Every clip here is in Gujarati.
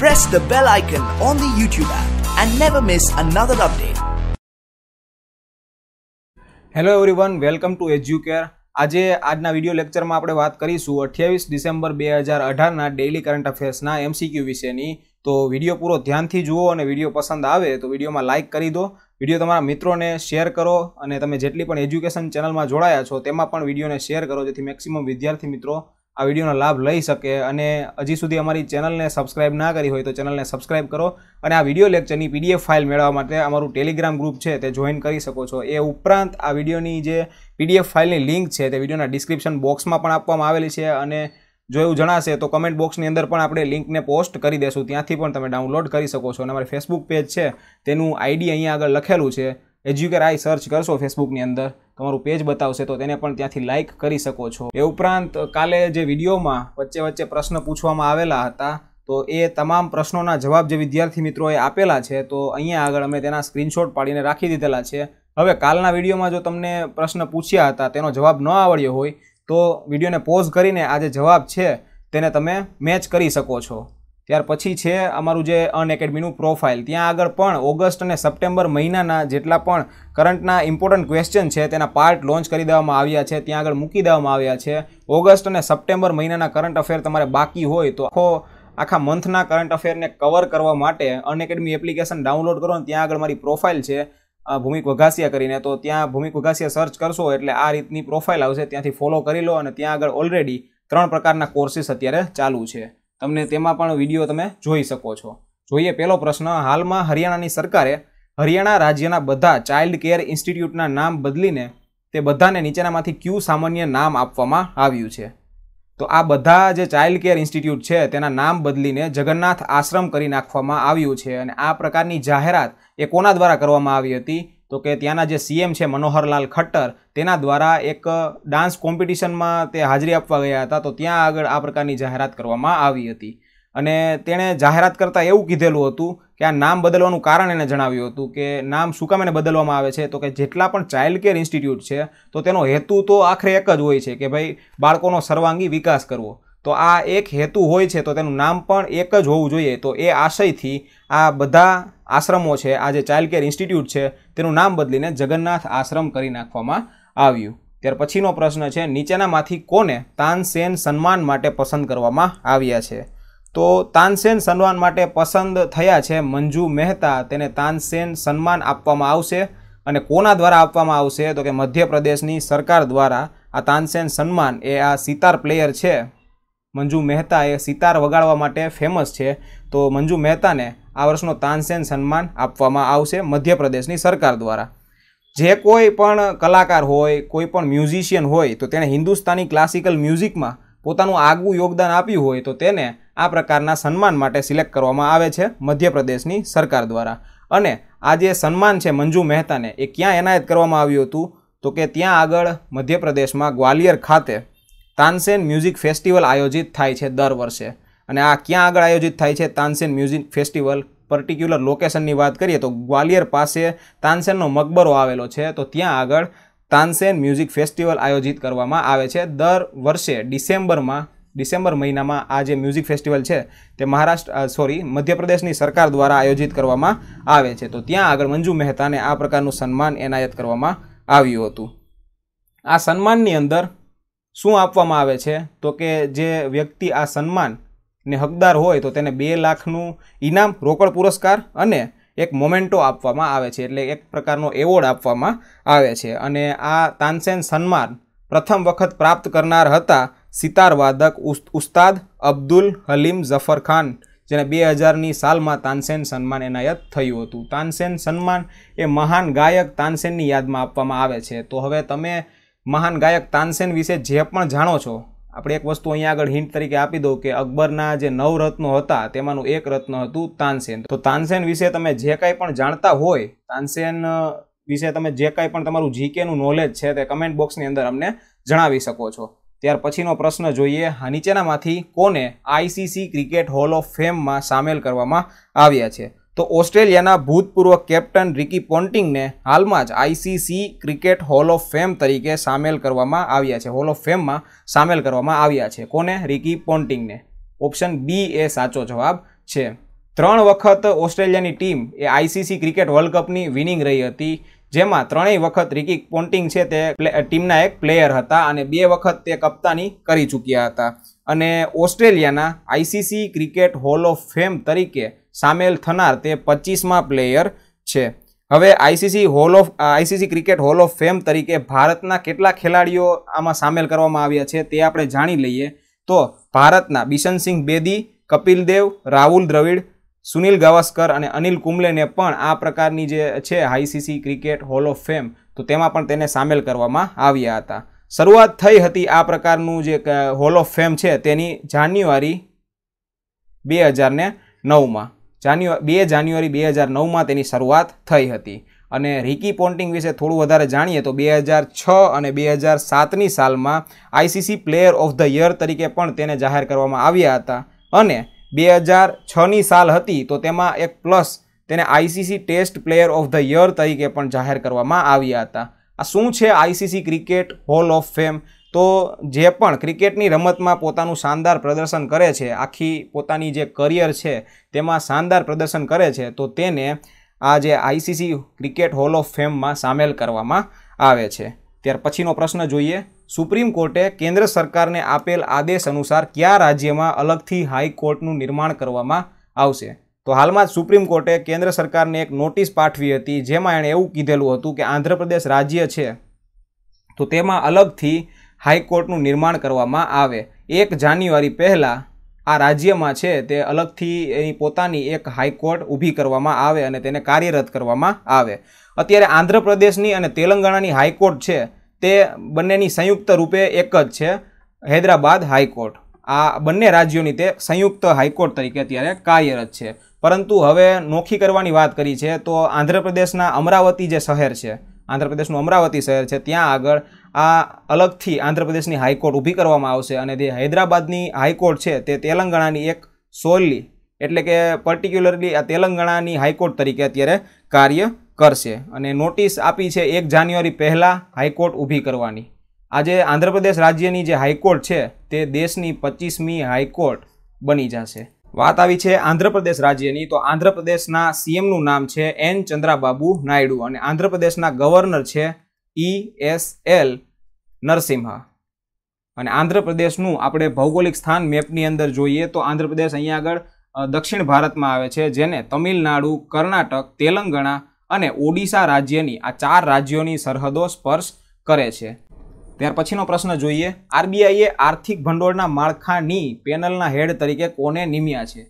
press the bell icon on the YouTube app and never miss another update. Hello everyone welcome to Educare આજે આજના વિડીયો લેક્ચરમાં આપણે વાત કરીશું અઠ્યાવીસ ડિસેમ્બર બે હજાર અઢારના ડેઇલી કરંટ અફેર્સના એમસીક્યુ વિશેની તો વિડીયો પૂરો ધ્યાનથી જુઓ અને વિડીયો પસંદ આવે તો વિડીયોમાં લાઇક કરી દો વિડીયો તમારા મિત્રોને શેર કરો અને તમે જેટલી પણ એજ્યુકેશન ચેનલમાં જોડાયા છો તેમાં પણ વિડીયોને શેર કરો જેથી મેક્સિમમ વિદ્યાર્થી મિત્રો આ વિડીયોનો લાભ લઈ શકે અને હજી સુધી અમારી ચેનલને સબસ્ક્રાઇબ ના કરી હોય તો ચેનલને સબસ્ક્રાઇબ કરો અને આ વિડીયો લેક્ચરની પીડીએફ ફાઇલ મેળવવા માટે અમારું ટેલિગ્રામ ગ્રુપ છે તે જોઈન કરી શકો છો એ ઉપરાંત આ વિડીયોની જે પીડીએફ ફાઇલની લિંક છે તે વિડીયોના ડિસ્ક્રિપ્શન બોક્સમાં પણ આપવામાં આવેલી છે અને જો એવું જણાશે તો કમેન્ટ બોક્સની અંદર પણ આપણે લિંકને પોસ્ટ કરી દેશું ત્યાંથી પણ તમે ડાઉનલોડ કરી શકો છો અને અમારે ફેસબુક પેજ છે તેનું આઈડી અહીંયા આગળ લખેલું છે આઈ સર્ચ કરશો ફેસબુકની અંદર તમારું પેજ બતાવશે તો તેને પણ ત્યાંથી લાઇક કરી શકો છો એ ઉપરાંત કાલે જે વિડીયોમાં વચ્ચે વચ્ચે પ્રશ્ન પૂછવામાં આવેલા હતા તો એ તમામ પ્રશ્નોના જવાબ જે વિદ્યાર્થી મિત્રોએ આપેલા છે તો અહીંયા આગળ અમે તેના સ્ક્રીનશોટ પાડીને રાખી દીધેલા છે હવે કાલના વિડીયોમાં જો તમને પ્રશ્ન પૂછ્યા હતા તેનો જવાબ ન આવડ્યો હોય તો વિડીયોને પોઝ કરીને આ જે જવાબ છે તેને તમે મેચ કરી શકો છો ત્યાર પછી છે અમારું જે અન પ્રોફાઇલ ત્યાં આગળ પણ ઓગસ્ટ અને સપ્ટેમ્બર મહિનાના જેટલા પણ કરંટના ઇમ્પોર્ટન્ટ ક્વેશ્ચન છે તેના પાર્ટ લોન્ચ કરી દેવામાં આવ્યા છે ત્યાં આગળ મૂકી દેવામાં આવ્યા છે ઓગસ્ટ અને સપ્ટેમ્બર મહિનાના કરંટ અફેર તમારે બાકી હોય તો આખો આખા મંથના કરંટ અફેરને કવર કરવા માટે અનએકેડમી એપ્લિકેશન ડાઉનલોડ કરો અને ત્યાં આગળ મારી પ્રોફાઇલ છે ભૂમિક વઘાસિયા કરીને તો ત્યાં ભૂમિક વઘાસિયા સર્ચ કરશો એટલે આ રીતની પ્રોફાઇલ આવશે ત્યાંથી ફોલો કરી લો અને ત્યાં આગળ ઓલરેડી ત્રણ પ્રકારના કોર્સીસ અત્યારે ચાલુ છે તમને તેમાં પણ વિડીયો તમે જોઈ શકો છો જોઈએ પહેલો પ્રશ્ન હાલમાં હરિયાણાની સરકારે હરિયાણા રાજ્યના બધા ચાઇલ્ડ કેર ઇન્સ્ટિટ્યૂટના નામ બદલીને તે બધાને નીચેનામાંથી ક્યુ સામાન્ય નામ આપવામાં આવ્યું છે તો આ બધા જે ચાઇલ્ડ કેર ઇન્સ્ટિટ્યૂટ છે તેના નામ બદલીને જગન્નાથ આશ્રમ કરી નાખવામાં આવ્યું છે અને આ પ્રકારની જાહેરાત એ કોના દ્વારા કરવામાં આવી હતી તો કે ત્યાંના જે સીએમ છે મનોહરલાલ ખટ્ટર તેના દ્વારા એક ડાન્સ કોમ્પિટિશનમાં તે હાજરી આપવા ગયા હતા તો ત્યાં આગળ આ પ્રકારની જાહેરાત કરવામાં આવી હતી અને તેણે જાહેરાત કરતાં એવું કીધેલું હતું કે આ નામ બદલવાનું કારણ એને જણાવ્યું હતું કે નામ શું કામ એને બદલવામાં આવે છે તો કે જેટલા પણ ચાઇલ્ડ કેર ઇન્સ્ટિટ્યૂટ છે તો તેનો હેતુ તો આખરે એક જ હોય છે કે ભાઈ બાળકોનો સર્વાંગી વિકાસ કરવો તો આ એક હેતુ હોય છે તો તેનું નામ પણ એક જ હોવું જોઈએ તો એ આશયથી આ બધા આશ્રમો છે આ જે ચાઇલ્ડ કેર ઇન્સ્ટિટ્યૂટ છે તેનું નામ બદલીને જગન્નાથ આશ્રમ કરી નાખવામાં આવ્યું ત્યાર પછીનો પ્રશ્ન છે નીચેનામાંથી કોને તાનસેન સન્માન માટે પસંદ કરવામાં આવ્યા છે તો તાનસેન સન્માન માટે પસંદ થયા છે મંજુ મહેતા તેને તાનસેન સન્માન આપવામાં આવશે અને કોના દ્વારા આપવામાં આવશે તો કે મધ્યપ્રદેશની સરકાર દ્વારા આ તાનસેન સન્માન એ આ સિતાર પ્લેયર છે મંજુ મહેતા એ સિતાર વગાડવા માટે ફેમસ છે તો મંજુ મહેતાને આ વર્ષનો તાનસેન સન્માન આપવામાં આવશે મધ્યપ્રદેશની સરકાર દ્વારા જે કોઈ પણ કલાકાર હોય કોઈ પણ મ્યુઝિશિયન હોય તો તેણે હિન્દુસ્તાની ક્લાસિકલ મ્યુઝિકમાં પોતાનું આગવું યોગદાન આપ્યું હોય તો તેને આ પ્રકારના સન્માન માટે સિલેક્ટ કરવામાં આવે છે મધ્યપ્રદેશની સરકાર દ્વારા અને આ જે સન્માન છે મંજુ મહેતાને એ ક્યાં એનાયત કરવામાં આવ્યું હતું તો કે ત્યાં આગળ મધ્યપ્રદેશમાં ગ્વાલિયર ખાતે તાનસેન મ્યુઝિક ફેસ્ટિવલ આયોજિત થાય છે દર વર્ષે અને આ ક્યાં આગળ આયોજિત થાય છે તાનસેન મ્યુઝિક ફેસ્ટિવલ પર્ટિક્યુલર લોકેશનની વાત કરીએ તો ગ્વાલિયર પાસે તાનસેનનો મકબરો આવેલો છે તો ત્યાં આગળ તાનસેન મ્યુઝિક ફેસ્ટિવલ આયોજિત કરવામાં આવે છે દર વર્ષે ડિસેમ્બરમાં ડિસેમ્બર મહિનામાં આ જે મ્યુઝિક ફેસ્ટિવલ છે તે મહારાષ્ટ્ર સોરી મધ્યપ્રદેશની સરકાર દ્વારા આયોજિત કરવામાં આવે છે તો ત્યાં આગળ મંજુ મહેતાને આ પ્રકારનું સન્માન એનાયત કરવામાં આવ્યું હતું આ સન્માનની અંદર શું આપવામાં આવે છે તો કે જે વ્યક્તિ આ સન્માન ને હકદાર હોય તો તેને બે લાખનું ઇનામ રોકડ પુરસ્કાર અને એક મોમેન્ટો આપવામાં આવે છે એટલે એક પ્રકારનો એવોર્ડ આપવામાં આવે છે અને આ તાનસેન સન્માન પ્રથમ વખત પ્રાપ્ત કરનાર હતા સિતારવાદક વાદક ઉસ્તાદ અબ્દુલ હલીમ ઝફર ખાન જેને બે હજારની સાલમાં તાનસેન સન્માન એનાયત થયું હતું તાનસેન સન્માન એ મહાન ગાયક તાનસેનની યાદમાં આપવામાં આવે છે તો હવે તમે મહાન ગાયક તાનસેન વિશે જે પણ જાણો છો આપણે એક વસ્તુ અહીંયા આગળ હિન્ટ તરીકે આપી દઉં કે અકબરના જે નવ રત્નો હતા તેમાંનું એક રત્ન હતું તાનસેન તો તાનસેન વિશે તમે જે કાંઈ પણ જાણતા હોય તાનસેન વિશે તમે જે કાંઈ પણ તમારું જીકેનું નોલેજ છે તે કમેન્ટ બોક્સની અંદર અમને જણાવી શકો છો ત્યાર પછીનો પ્રશ્ન જોઈએ આ નીચેનામાંથી કોને આઈસીસી ક્રિકેટ હોલ ઓફ ફેમમાં સામેલ કરવામાં આવ્યા છે તો ઓસ્ટ્રેલિયાના ભૂતપૂર્વ કેપ્ટન રિકી પોન્ટિંગને હાલમાં જ ICC cricket hall of fame તરીકે સામેલ કરવામાં આવ્યા છે હોલ ઓફ ફેમમાં સામેલ કરવામાં આવ્યા છે કોને રિકી પોન્ટિંગને ઓપ્શન બી એ સાચો જવાબ છે ત્રણ વખત ઓસ્ટ્રેલિયાની ટીમ એ આઈસીસી ક્રિકેટ વર્લ્ડ કપની વિનિંગ રહી હતી જેમાં ત્રણેય વખત રિકી પોન્ટિંગ છે તે ટીમના એક પ્લેયર હતા અને બે વખત તે કપ્તાની કરી ચૂક્યા હતા અને ઓસ્ટ્રેલિયાના ICC cricket hall of fame તરીકે સામેલ થનાર તે પચીસમાં પ્લેયર છે હવે ICC hall of ICC cricket hall of fame તરીકે ભારતના કેટલા ખેલાડીઓ આમાં સામેલ કરવામાં આવ્યા છે તે આપણે જાણી લઈએ તો ભારતના બિશનસિંહ બેદી કપિલ દેવ રાહુલ દ્રવિડ સુનિલ ગાવસ્કર અને અનિલ કુંબલેને પણ આ પ્રકારની જે છે ICC cricket hall of fame તો તેમાં પણ તેને સામેલ કરવામાં આવ્યા હતા શરૂઆત થઈ હતી આ પ્રકારનું જે હોલ ઓફ ફેમ છે તેની જાન્યુઆરી બે હજારને નવમાં જાન્યુ બે જાન્યુઆરી બે હજાર નવમાં તેની શરૂઆત થઈ હતી અને રિકી પોન્ટિંગ વિશે થોડું વધારે જાણીએ તો બે હજાર છ અને બે હજાર સાતની સાલમાં ICC player of the year તરીકે પણ તેને જાહેર કરવામાં આવ્યા હતા અને બે હજાર છની સાલ હતી તો તેમાં એક પ્લસ તેને ICC test player of the year તરીકે પણ જાહેર કરવામાં આવ્યા હતા આ શું છે ICC cricket hall of fame તો જે પણ ક્રિકેટની રમતમાં પોતાનું શાનદાર પ્રદર્શન કરે છે આખી પોતાની જે કરિયર છે તેમાં શાનદાર પ્રદર્શન કરે છે તો તેને આ જે આઈસીસી ક્રિકેટ હોલ ઓફ ફેમમાં સામેલ કરવામાં આવે છે ત્યાર પછીનો પ્રશ્ન જોઈએ સુપ્રીમ કોર્ટે કેન્દ્ર સરકારને આપેલ આદેશ અનુસાર કયા રાજ્યમાં અલગથી હાઈકોર્ટનું નિર્માણ કરવામાં આવશે તો હાલમાં જ સુપ્રીમ કોર્ટે કેન્દ્ર સરકારને એક નોટિસ પાઠવી હતી જેમાં એણે એવું કીધેલું હતું કે આંધ્રપ્રદેશ રાજ્ય છે તો તેમાં અલગથી હાઈકોર્ટનું નિર્માણ કરવામાં આવે એક જાન્યુઆરી પહેલાં આ રાજ્યમાં છે તે અલગથી એની પોતાની એક હાઈકોર્ટ ઊભી કરવામાં આવે અને તેને કાર્યરત કરવામાં આવે અત્યારે આંધ્રપ્રદેશની અને તેલંગાણાની હાઈકોર્ટ છે તે બંનેની સંયુક્ત રૂપે એક જ છે હૈદરાબાદ હાઈકોર્ટ આ બંને રાજ્યોની તે સંયુક્ત હાઈકોર્ટ તરીકે અત્યારે કાર્યરત છે પરંતુ હવે નોખી કરવાની વાત કરી છે તો આંધ્રપ્રદેશના અમરાવતી જે શહેર છે આંધ્રપ્રદેશનું અમરાવતી શહેર છે ત્યાં આગળ આ અલગથી આંધ્રપ્રદેશની હાઈકોર્ટ ઊભી કરવામાં આવશે અને જે હૈદરાબાદની હાઈકોર્ટ છે તે તેલંગાણાની એક સોલી એટલે કે પર્ટિક્યુલરલી આ તેલંગાણાની હાઈકોર્ટ તરીકે અત્યારે કાર્ય કરશે અને નોટિસ આપી છે એક જાન્યુઆરી પહેલાં હાઈકોર્ટ ઊભી કરવાની આજે આંધ્રપ્રદેશ રાજ્યની જે હાઈકોર્ટ છે તે દેશની પચીસમી હાઈકોર્ટ બની જશે વાત આવી છે આંધ્રપ્રદેશ રાજ્યની તો આંધ્રપ્રદેશના સીએમનું નામ છે એન ચંદ્રાબાબુ નાયડુ અને આંધ્રપ્રદેશના ગવર્નર છે E e S L Narasimha અને આંધ્રપ્રદેશનું આપણે ભૌગોલિક સ્થાન મેપની અંદર જોઈએ તો આંધ્રપ્રદેશ અહીંયા આગળ દક્ષિણ ભારતમાં આવે છે જેને તમિલનાડુ કર્ણાટક તેલંગણા અને ઓડિશા રાજ્યની આ ચાર રાજ્યોની સરહદો સ્પર્શ કરે છે ત્યાર પછીનો પ્રશ્ન જોઈએ આરબીઆઈએ આર્થિક ભંડોળના માળખાની પેનલના હેડ તરીકે કોને નિમ્યા છે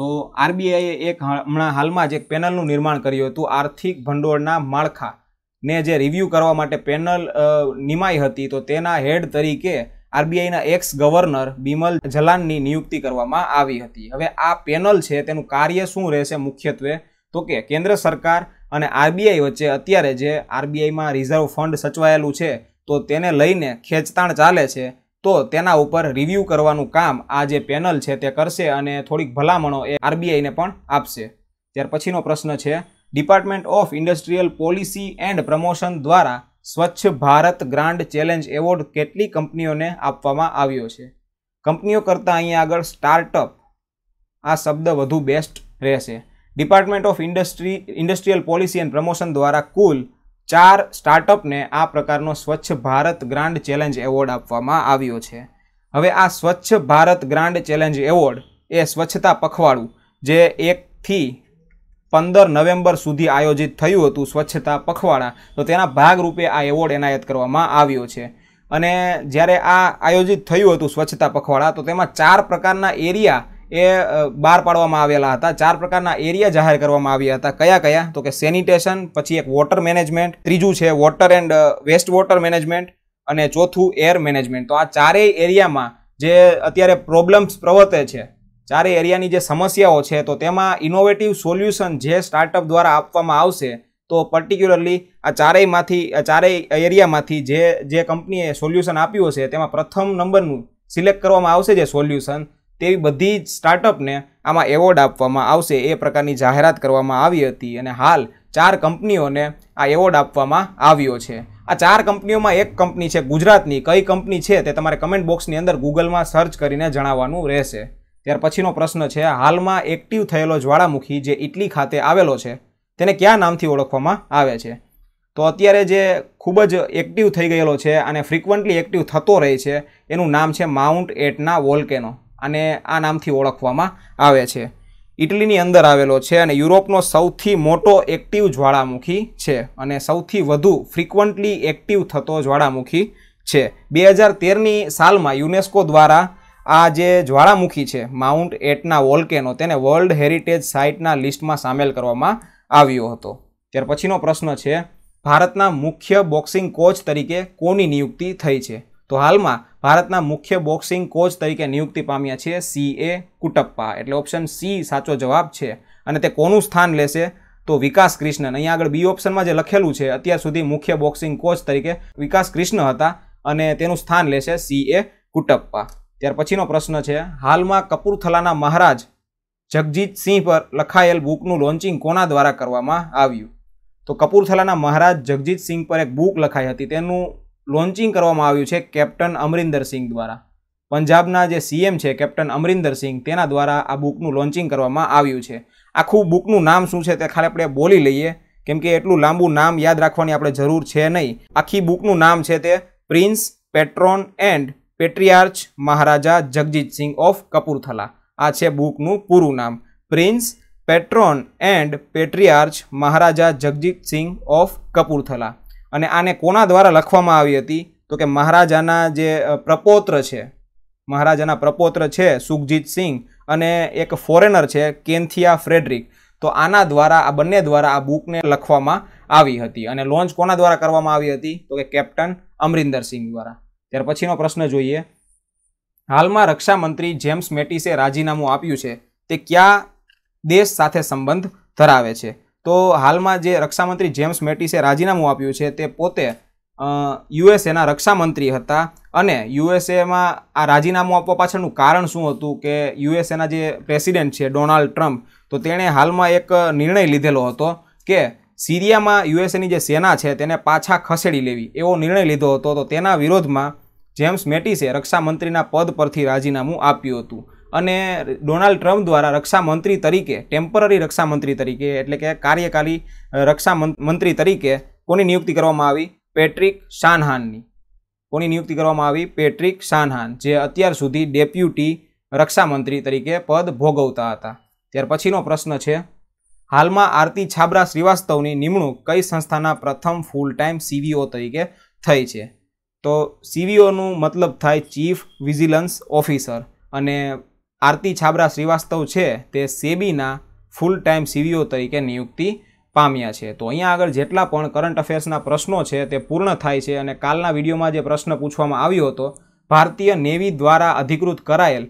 તો આરબીઆઈએ એક હમણાં હાલમાં જ એક પેનલનું નિર્માણ કર્યું હતું આર્થિક ભંડોળના માળખાને જે રિવ્યૂ કરવા માટે પેનલ નિમાઈ હતી તો તેના હેડ તરીકે આરબીઆઈના એક્સ ગવર્નર બિમલ જલાનની નિયુક્તિ કરવામાં આવી હતી હવે આ પેનલ છે તેનું કાર્ય શું રહેશે મુખ્યત્વે તો કે કેન્દ્ર સરકાર અને આરબીઆઈ વચ્ચે અત્યારે જે આરબીઆઈમાં રિઝર્વ ફંડ સચવાયેલું છે તો તેને લઈને ખેંચતાણ ચાલે છે તો તેના ઉપર રિવ્યૂ કરવાનું કામ આ જે પેનલ છે તે કરશે અને થોડીક ભલામણો એ આરબીઆઈને પણ આપશે ત્યાર પછીનો પ્રશ્ન છે department of industrial policy and promotion દ્વારા Swachh Bharat grand challenge award કેટલી કંપનીઓને આપવામાં આવ્યો છે કંપનીઓ કરતાં અહીંયા આગળ સ્ટાર્ટઅપ આ શબ્દ વધુ બેસ્ટ રહેશે department of industry industrial policy and promotion દ્વારા કુલ ચાર સ્ટાર્ટઅપને આ પ્રકારનો સ્વચ્છ ભારત ગ્રાન્ડ ચેલેન્જ એવોર્ડ આપવામાં આવ્યો છે હવે આ Swachh Bharat grand challenge award એ સ્વચ્છતા પખવાડું જે એકથી પંદર નવેમ્બર સુધી આયોજિત થયું હતું સ્વચ્છતા પખવાડા તો તેના ભાગરૂપે આ એવોર્ડ એનાયત કરવામાં આવ્યો છે અને જ્યારે આ આયોજિત થયું હતું સ્વચ્છતા પખવાડા તો તેમાં ચાર પ્રકારના એરિયા એ બહાર પાડવામાં આવેલા હતા ચાર પ્રકારના એરિયા જાહેર કરવામાં આવ્યા હતા કયા કયા તો કે સેનિટેશન પછી એક વોટર મેનેજમેન્ટ ત્રીજું છે water and waste water management અને ચોથું એર મેનેજમેન્ટ તો આ ચારેય એરિયામાં જે અત્યારે પ્રોબ્લેમ્સ પ્રવર્તે છે ચારેય એરિયાની જે સમસ્યાઓ છે તો તેમાં ઇનોવેટિવ સોલ્યુશન જે સ્ટાર્ટઅપ દ્વારા આપવામાં આવશે તો પર્ટિક્યુલરલી આ ચારેયમાંથી આ ચારેય એરિયામાંથી જે જે કંપનીએ સોલ્યુશન આપ્યું હશે તેમાં પ્રથમ નંબરનું સિલેક્ટ કરવામાં આવશે જે સોલ્યુશન તેવી બધી સ્ટાર્ટઅપને આમાં એવોર્ડ આપવામાં આવશે એ પ્રકારની જાહેરાત કરવામાં આવી હતી અને હાલ ચાર કંપનીઓને આ એવોર્ડ આપવામાં આવ્યો છે આ ચાર કંપનીઓમાં એક કંપની છે ગુજરાતની કઈ કંપની છે તે તમારે કમેન્ટ બોક્સની અંદર ગૂગલમાં સર્ચ કરીને જણાવવાનું રહેશે ત્યાર પછીનો પ્રશ્ન છે હાલમાં એક્ટિવ થયેલો જ્વાળામુખી જે ઇટલી ખાતે આવેલો છે તેને કયા નામથી ઓળખવામાં આવે છે તો અત્યારે જે ખૂબ જ એક્ટિવ થઈ ગયેલો છે અને ફ્રિકવન્ટલી એક્ટિવ થતો રહે છે એનું નામ છે માઉન્ટ એટના વોલ્કેનો અને આ નામથી ઓળખવામાં આવે છે ઇટલીની અંદર આવેલો છે અને યુરોપનો સૌથી મોટો એક્ટિવ જ્વાળામુખી છે અને સૌથી વધુ ફ્રિકવન્ટલી એક્ટિવ થતો જ્વાળામુખી છે બે હજાર તેરની સાલમાં યુનેસ્કો દ્વારા આ જે જ્વાળામુખી છે માઉન્ટ એટના વોલ્કેનો તેને વર્લ્ડ હેરિટેજ સાઇટના લિસ્ટમાં સામેલ કરવામાં આવ્યો હતો ત્યાર પછીનો પ્રશ્ન છે ભારતના મુખ્ય બોક્સિંગ કોચ તરીકે કોની નિયુક્તિ થઈ છે તો હાલમાં ભારતના મુખ્ય બોક્સિંગ કોચ તરીકે નિયુક્તિ પામ્યા છે સી એ કુટપ્પા એટલે ઓપ્શન સી સાચો જવાબ છે અને તે કોનું સ્થાન લેશે તો વિકાસ કૃષ્ણન અહીંયા આગળ બી ઓપ્શનમાં જે લખેલું છે અત્યાર સુધી મુખ્ય બોક્સિંગ કોચ તરીકે વિકાસ કૃષ્ણ હતા અને તેનું સ્થાન લેશે સી એ કુટપ્પા ત્યાર પછીનો પ્રશ્ન છે હાલમાં કપૂરથલાના મહારાજ જગજીતસિંહ પર લખાયેલ બુકનું લોન્ચિંગ કોના દ્વારા કરવામાં આવ્યું તો કપૂરથલાના મહારાજ જગજીતસિંહ પર એક બુક લખાઈ હતી તેનું લોન્ચિંગ કરવામાં આવ્યું છે કેપ્ટન અમરિંદર સિંહ દ્વારા પંજાબના જે સીએમ છે કેપ્ટન અમરિંદર સિંઘ તેના દ્વારા આ બુકનું લોન્ચિંગ કરવામાં આવ્યું છે આખું બુકનું નામ શું છે તે ખાલી આપણે બોલી લઈએ કેમ કે એટલું લાંબુ નામ યાદ રાખવાની આપણે જરૂર છે નહીં આખી બુકનું નામ છે તે prince patron and patriarch Maharaja Jagjit Singh of Kapurthala આ છે બુકનું પૂરું નામ prince patron and patriarch Maharaja Jagjit Singh of Kapurthala અને આને કોના દ્વારા લખવામાં આવી હતી તો કે મહારાજાના જે પ્રપોત્ર છે મહારાજાના પ્રપોત્ર છે સુખજીતસિંહ અને એક ફોરેનર છે કેન્થિયા ફ્રેડરિક તો આના દ્વારા આ બંને દ્વારા આ બુકને લખવામાં આવી હતી અને લોન્ચ કોના દ્વારા કરવામાં આવી હતી તો કે કેપ્ટન અમરિન્દરસિંહ દ્વારા ત્યાર પછીનો પ્રશ્ન જોઈએ હાલમાં રક્ષામંત્રી જેમ્સ મેટિસે રાજીનામું આપ્યું છે તે કયા દેશ સાથે સંબંધ ધરાવે છે તો હાલમાં જે રક્ષામંત્રી જેમ્સ મેટિસે રાજીનામું આપ્યું છે તે પોતે યુએસએના રક્ષામંત્રી હતા અને યુએસએમાં આ રાજીનામું આપવા પાછળનું કારણ શું હતું કે યુએસએના જે પ્રેસિડેન્ટ છે ડોનાલ્ડ ટ્રમ્પ તો તેણે હાલમાં એક નિર્ણય લીધેલો હતો કે સિરિયામાં યુએસએની જે સેના છે તેને પાછા ખસેડી લેવી એવો નિર્ણય લીધો હતો તો તેના વિરોધમાં જેમ્સ મેટિસે રક્ષામંત્રીના પદ પરથી રાજીનામું આપ્યું હતું અને ડોનાલ્ડ ટ્રમ્પ દ્વારા રક્ષામંત્રી તરીકે ટેમ્પરરી રક્ષામંત્રી તરીકે એટલે કે કાર્યકારી રક્ષા મંત્રી તરીકે કોની નિયુક્તિ કરવામાં આવી પેટ્રિક શાનહાનની કોની નિયુક્તિ કરવામાં આવી પેટ્રિક શાનહાન જે અત્યાર સુધી ડેપ્યુટી રક્ષામંત્રી તરીકે પદ ભોગવતા હતા ત્યાર પછીનો પ્રશ્ન છે હાલમાં આરતી છાબરા શ્રીવાસ્તવની નિમણૂક કઈ સંસ્થાના પ્રથમ ફૂલ ટાઈમ સીવીઓ તરીકે થઈ છે તો સીવીઓનું મતલબ થાય ચીફ વિજિલન્સ ઓફિસર અને આરતી છાબરા શ્રીવાસ્તવ છે તે સેબીના ફૂલ ટાઈમ સીવીઓ તરીકે નિયુક્તિ પામ્યા છે તો અહીંયા આગળ જેટલા પણ કરંટ અફેર્સના પ્રશ્નો છે તે પૂર્ણ થાય છે અને કાલના વિડીયોમાં જે પ્રશ્ન પૂછવામાં આવ્યો હતો ભારતીય નેવી દ્વારા અધિકૃત કરાયેલ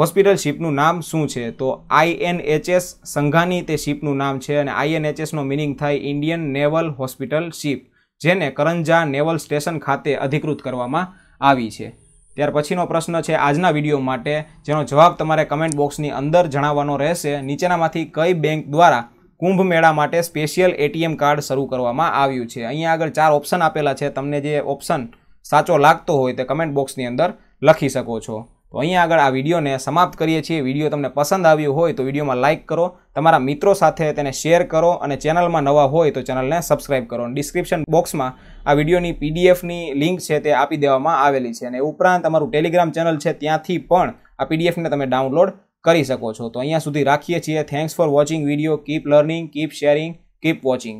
હોસ્પિટલ શિપનું નામ શું છે તો આઈએનએચએસ સંઘાની તે શિપનું નામ છે અને આઈએનએચએસનો મિનિંગ થાય ઇન્ડિયન નેવલ હોસ્પિટલ શિપ જેને કરંજા નેવલ સ્ટેશન ખાતે અધિકૃત કરવામાં આવી છે ત્યાર પછીનો પ્રશ્ન છે આજના વિડીયો માટે જેનો જવાબ તમારે કમેન્ટ બોક્સની અંદર જણાવવાનો રહેશે નીચેનામાંથી કઈ બેંક દ્વારા કુંભ મેળા માટે સ્પેશિયલ એટીએમ કાર્ડ શરૂ કરવામાં આવ્યું છે અહીંયા આગળ ચાર ઓપ્શન આપેલા છે તમને જે ઓપ્શન સાચો લાગતો હોય તે કમેન્ટ બોક્સની અંદર લખી શકો છો તો અહીંયા આગળ આ વિડીયોને સમાપ્ત કરીએ છીએ વિડીયો તમને પસંદ આવ્યો હોય તો વિડીયોમાં લાઇક કરો તમારા મિત્રો સાથે તેને શેર કરો અને ચેનલમાં નવા હોય તો ચેનલને સબસ્ક્રાઇબ કરો ડિસ્ક્રિપ્શન બોક્સમાં આ વિડીયોની પીડીએફની લિંક છે તે આપી દેવામાં આવેલી છે અને ઉપરાંત અમારું ટેલિગ્રામ ચેનલ છે ત્યાંથી પણ આ પીડીએફને તમે ડાઉનલોડ કરી શકો છો તો અહીંયા સુધી રાખીએ છીએ thanks for watching video keep learning keep sharing keep watching